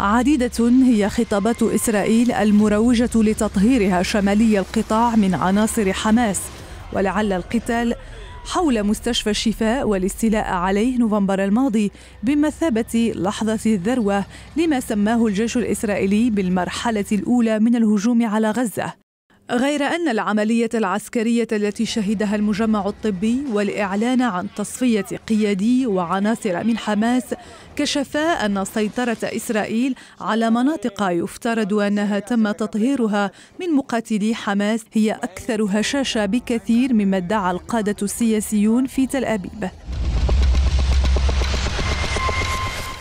عديدة هي خطابات إسرائيل المروجة لتطهيرها شمالي القطاع من عناصر حماس ولعل القتال حول مستشفى الشفاء والاستيلاء عليه نوفمبر الماضي بمثابة لحظة الذروة لما سماه الجيش الإسرائيلي بالمرحلة الأولى من الهجوم على غزة غير أن العملية العسكرية التي شهدها المجمع الطبي والإعلان عن تصفية قيادي وعناصر من حماس كشفا أن سيطرة إسرائيل على مناطق يفترض أنها تم تطهيرها من مقاتلي حماس هي أكثر هشاشة بكثير مما ادعى القادة السياسيون في تل أبيب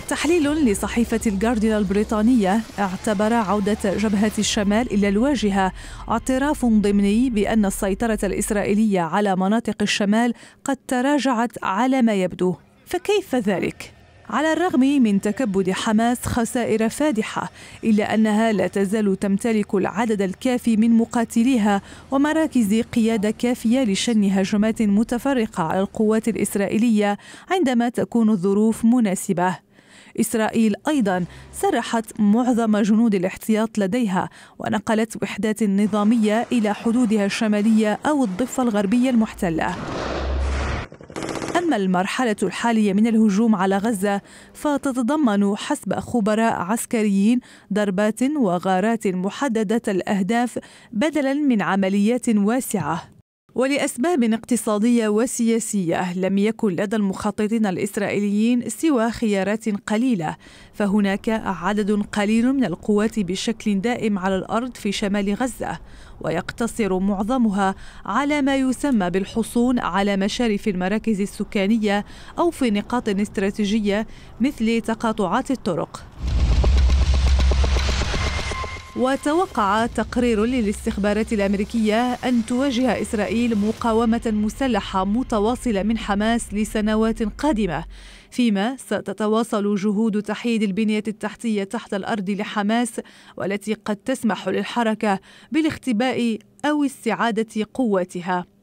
تحليل لصحيفة الجارديان البريطانية اعتبر عودة جبهة الشمال إلى الواجهة اعتراف ضمني بأن السيطرة الإسرائيلية على مناطق الشمال قد تراجعت على ما يبدو فكيف ذلك؟ على الرغم من تكبد حماس خسائر فادحه الا انها لا تزال تمتلك العدد الكافي من مقاتليها ومراكز قياده كافيه لشن هجمات متفرقه على القوات الاسرائيليه عندما تكون الظروف مناسبه إسرائيل أيضا سرحت معظم جنود الاحتياط لديها ونقلت وحدات نظامية إلى حدودها الشمالية أو الضفة الغربية المحتلة أما المرحلة الحالية من الهجوم على غزة فتتضمن حسب خبراء عسكريين ضربات وغارات محددة الأهداف بدلا من عمليات واسعة ولأسباب اقتصادية وسياسية لم يكن لدى المخططين الإسرائيليين سوى خيارات قليلة فهناك عدد قليل من القوات بشكل دائم على الأرض في شمال غزة ويقتصر معظمها على ما يسمى بالحصون على مشارف المراكز السكانية أو في نقاط استراتيجية مثل تقاطعات الطرق وتوقع تقرير للاستخبارات الأمريكية أن تواجه إسرائيل مقاومة مسلحة متواصلة من حماس لسنوات قادمة فيما ستتواصل جهود تحييد البنية التحتية تحت الأرض لحماس والتي قد تسمح للحركة بالاختباء أو استعادة قوتها